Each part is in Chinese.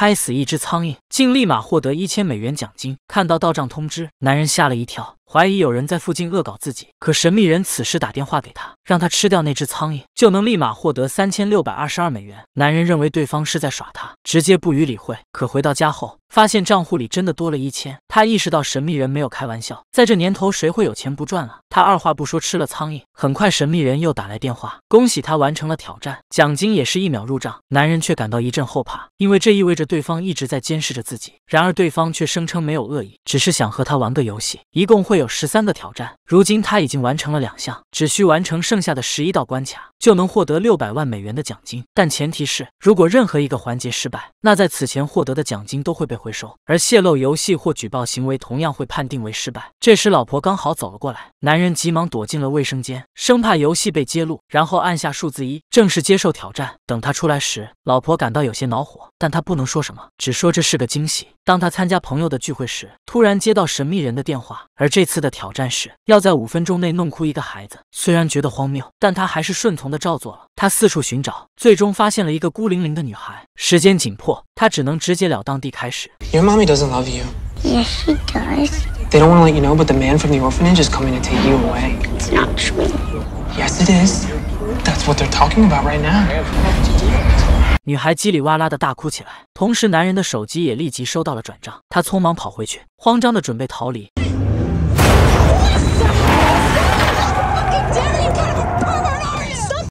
拍死一只苍蝇，竟立马获得一千美元奖金。看到到账通知，男人吓了一跳。怀疑有人在附近恶搞自己，可神秘人此时打电话给他，让他吃掉那只苍蝇，就能立马获得三千六百二十二美元。男人认为对方是在耍他，直接不予理会。可回到家后，发现账户里真的多了一千，他意识到神秘人没有开玩笑。在这年头，谁会有钱不赚啊？他二话不说吃了苍蝇。很快，神秘人又打来电话，恭喜他完成了挑战，奖金也是一秒入账。男人却感到一阵后怕，因为这意味着对方一直在监视着自己。然而，对方却声称没有恶意，只是想和他玩个游戏，一共会。有十三个挑战，如今他已经完成了两项，只需完成剩下的十一道关卡。就能获得六百万美元的奖金，但前提是如果任何一个环节失败，那在此前获得的奖金都会被回收。而泄露游戏或举报行为同样会判定为失败。这时，老婆刚好走了过来，男人急忙躲进了卫生间，生怕游戏被揭露。然后按下数字一，正式接受挑战。等他出来时，老婆感到有些恼火，但他不能说什么，只说这是个惊喜。当他参加朋友的聚会时，突然接到神秘人的电话，而这次的挑战是要在五分钟内弄哭一个孩子。虽然觉得荒谬，但他还是顺从。的照做了。他四处寻找，最终发现了一个孤零零的女孩。时间紧迫，他只能直截了当地开始。Your mommy doesn't love you. y e She does. They don't want to let you know, but the man from the orphanage is coming to take you away. It's not true. Yes, it is. That's what they're talking about right now. 女孩叽里哇啦的大哭起来，同时男人的手机也立即收到了转账。他匆忙跑回去，慌张的准备逃离。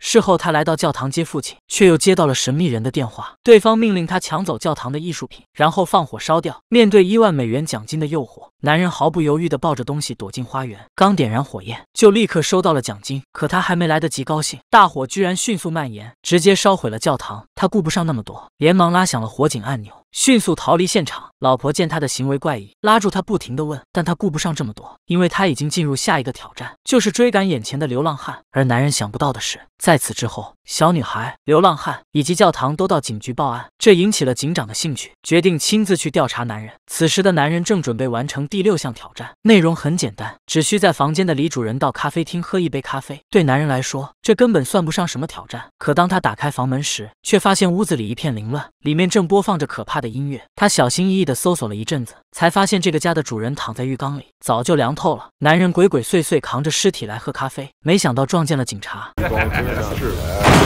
事后，他来到教堂接父亲，却又接到了神秘人的电话。对方命令他抢走教堂的艺术品，然后放火烧掉。面对一万美元奖金的诱惑，男人毫不犹豫地抱着东西躲进花园。刚点燃火焰，就立刻收到了奖金。可他还没来得及高兴，大火居然迅速蔓延，直接烧毁了教堂。他顾不上那么多，连忙拉响了火警按钮，迅速逃离现场。老婆见他的行为怪异，拉住他不停地问，但他顾不上这么多，因为他已经进入下一个挑战，就是追赶眼前的流浪汉。而男人想不到的是。在此之后。小女孩、流浪汉以及教堂都到警局报案，这引起了警长的兴趣，决定亲自去调查男人。此时的男人正准备完成第六项挑战，内容很简单，只需在房间的李主人到咖啡厅喝一杯咖啡。对男人来说，这根本算不上什么挑战。可当他打开房门时，却发现屋子里一片凌乱，里面正播放着可怕的音乐。他小心翼翼地搜索了一阵子，才发现这个家的主人躺在浴缸里，早就凉透了。男人鬼鬼祟祟扛着尸体来喝咖啡，没想到撞见了警察。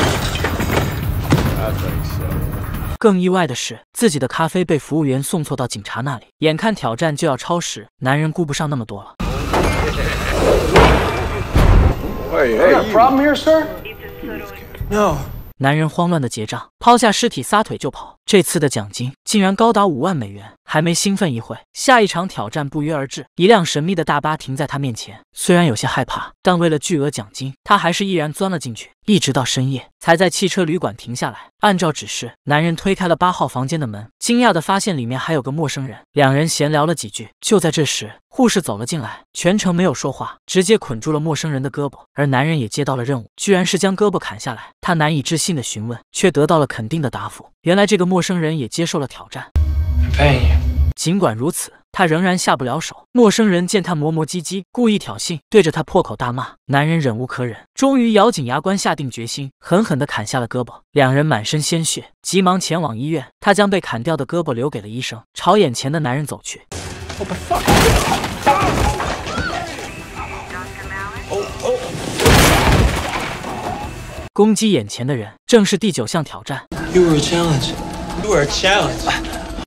更意外的是，自己的咖啡被服务员送错到警察那里。眼看挑战就要超时，男人顾不上那么多了。男人慌乱的结账，抛下尸体，撒腿就跑。这次的奖金竟然高达五万美元，还没兴奋一会，下一场挑战不约而至，一辆神秘的大巴停在他面前。虽然有些害怕，但为了巨额奖金，他还是毅然钻了进去。一直到深夜，才在汽车旅馆停下来。按照指示，男人推开了八号房间的门，惊讶的发现里面还有个陌生人。两人闲聊了几句，就在这时，护士走了进来，全程没有说话，直接捆住了陌生人的胳膊。而男人也接到了任务，居然是将胳膊砍下来。他难以置信的询问，却得到了肯定的答复。原来这个。陌生人也接受了挑战。尽管如此，他仍然下不了手。陌生人见他磨磨唧唧，故意挑衅，对着他破口大骂。男人忍无可忍，终于咬紧牙关，下定决心，狠狠地砍下了胳膊。两人满身鲜血，急忙前往医院。他将被砍掉的胳膊留给了医生，朝眼前的男人走去。攻击眼前的人，正是第九项挑战。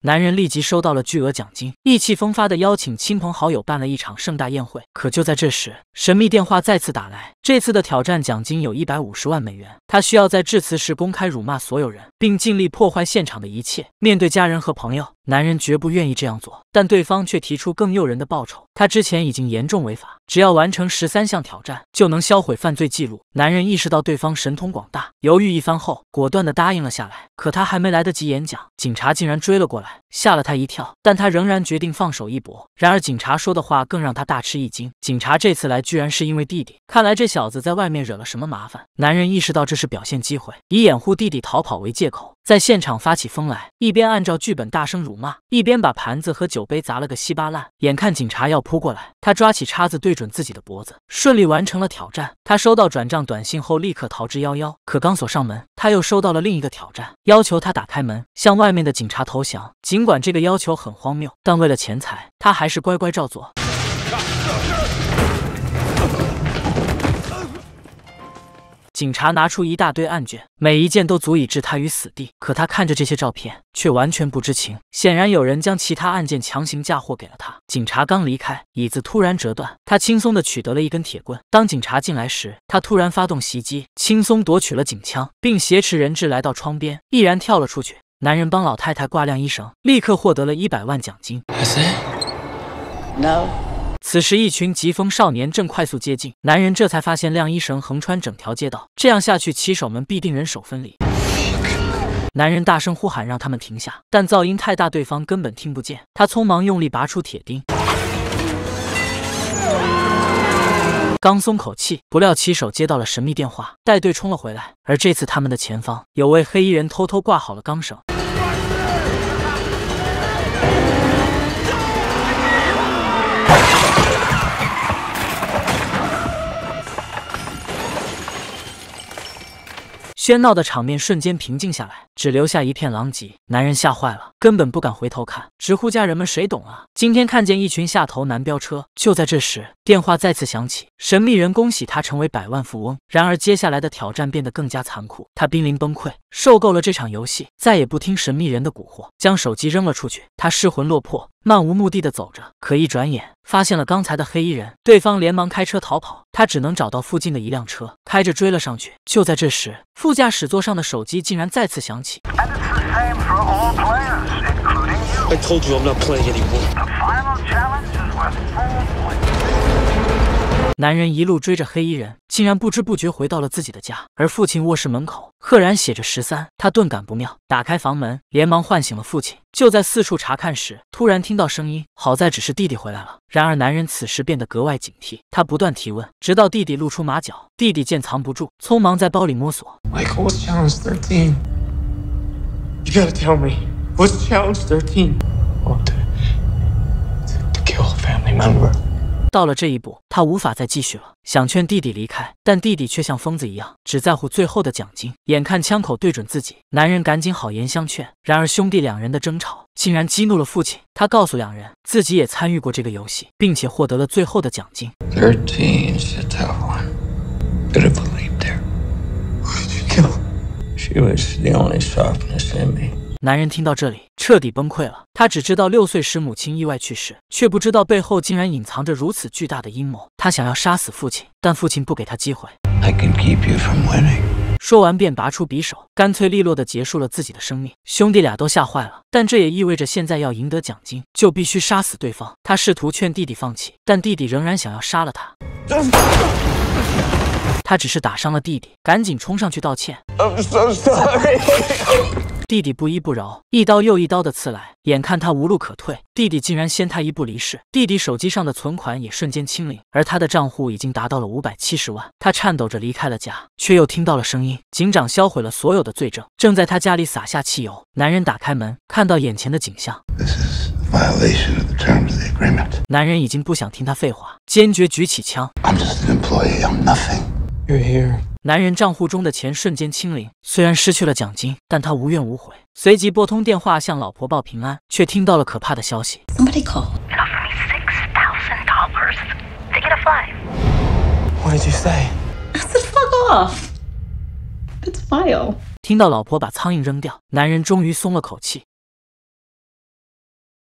男人立即收到了巨额奖金，意气风发地邀请亲朋好友办了一场盛大宴会。可就在这时，神秘电话再次打来，这次的挑战奖金有一百五十万美元，他需要在致辞时公开辱骂所有人，并尽力破坏现场的一切。面对家人和朋友。男人绝不愿意这样做，但对方却提出更诱人的报酬。他之前已经严重违法，只要完成十三项挑战，就能销毁犯罪记录。男人意识到对方神通广大，犹豫一番后，果断地答应了下来。可他还没来得及演讲，警察竟然追了过来，吓了他一跳。但他仍然决定放手一搏。然而警察说的话更让他大吃一惊。警察这次来，居然是因为弟弟。看来这小子在外面惹了什么麻烦。男人意识到这是表现机会，以掩护弟弟逃跑为借口。在现场发起疯来，一边按照剧本大声辱骂，一边把盘子和酒杯砸了个稀巴烂。眼看警察要扑过来，他抓起叉子对准自己的脖子，顺利完成了挑战。他收到转账短信后，立刻逃之夭夭。可刚锁上门，他又收到了另一个挑战，要求他打开门，向外面的警察投降。尽管这个要求很荒谬，但为了钱财，他还是乖乖照做。警察拿出一大堆案卷，每一件都足以置他于死地。可他看着这些照片，却完全不知情。显然有人将其他案件强行嫁祸给了他。警察刚离开，椅子突然折断，他轻松地取得了一根铁棍。当警察进来时，他突然发动袭击，轻松夺取了警枪，并挟持人质来到窗边，毅然跳了出去。男人帮老太太挂晾衣绳，立刻获得了一百万奖金。I s No. 此时，一群疾风少年正快速接近。男人这才发现晾衣绳横穿整条街道，这样下去，骑手们必定人手分离。男人大声呼喊，让他们停下，但噪音太大，对方根本听不见。他匆忙用力拔出铁钉，刚松口气，不料骑手接到了神秘电话，带队冲了回来。而这次，他们的前方有位黑衣人偷偷挂好了钢绳。喧闹的场面瞬间平静下来，只留下一片狼藉。男人吓坏了，根本不敢回头看，直呼家人们谁懂啊！今天看见一群下头男飙车。就在这时。电话再次响起，神秘人恭喜他成为百万富翁。然而，接下来的挑战变得更加残酷，他濒临崩溃，受够了这场游戏，再也不听神秘人的蛊惑，将手机扔了出去。他失魂落魄，漫无目的的走着。可一转眼，发现了刚才的黑衣人，对方连忙开车逃跑，他只能找到附近的一辆车，开着追了上去。就在这时，副驾驶座上的手机竟然再次响起。男人一路追着黑衣人，竟然不知不觉回到了自己的家。而父亲卧室门口赫然写着十三，他顿感不妙，打开房门，连忙唤醒了父亲。就在四处查看时，突然听到声音，好在只是弟弟回来了。然而男人此时变得格外警惕，他不断提问，直到弟弟露出马脚。弟弟见藏不住，匆忙在包里摸索。was Challenge Oh, to, to kill 哦，对，m b e r 到了这一步，他无法再继续了。想劝弟弟离开，但弟弟却像疯子一样，只在乎最后的奖金。眼看枪口对准自己，男人赶紧好言相劝。然而兄弟两人的争吵，竟然激怒了父亲。他告诉两人，自己也参与过这个游戏，并且获得了最后的奖金。男人听到这里彻底崩溃了。他只知道六岁时母亲意外去世，却不知道背后竟然隐藏着如此巨大的阴谋。他想要杀死父亲，但父亲不给他机会。说完便拔出匕首，干脆利落的结束了自己的生命。兄弟俩都吓坏了，但这也意味着现在要赢得奖金，就必须杀死对方。他试图劝弟弟放弃，但弟弟仍然想要杀了他。他只是打伤了弟弟，赶紧冲上去道歉。弟弟不依不饶，一刀又一刀的刺来，眼看他无路可退，弟弟竟然先他一步离世。弟弟手机上的存款也瞬间清零，而他的账户已经达到了五百七十万。他颤抖着离开了家，却又听到了声音。警长销毁了所有的罪证，正在他家里撒下汽油。男人打开门，看到眼前的景象。男人已经不想听他废话，坚决举起枪。男人账户中的钱瞬间清零，虽然失去了奖金，但他无怨无悔。随即拨通电话向老婆报平安，却听到了可怕的消息。s o m e b o d y called. They o f f e r me six thousand dollars t h e y get a f i n e What did you say? I said fuck off. It's vile. 听到老婆把苍蝇扔掉，男人终于松了口气。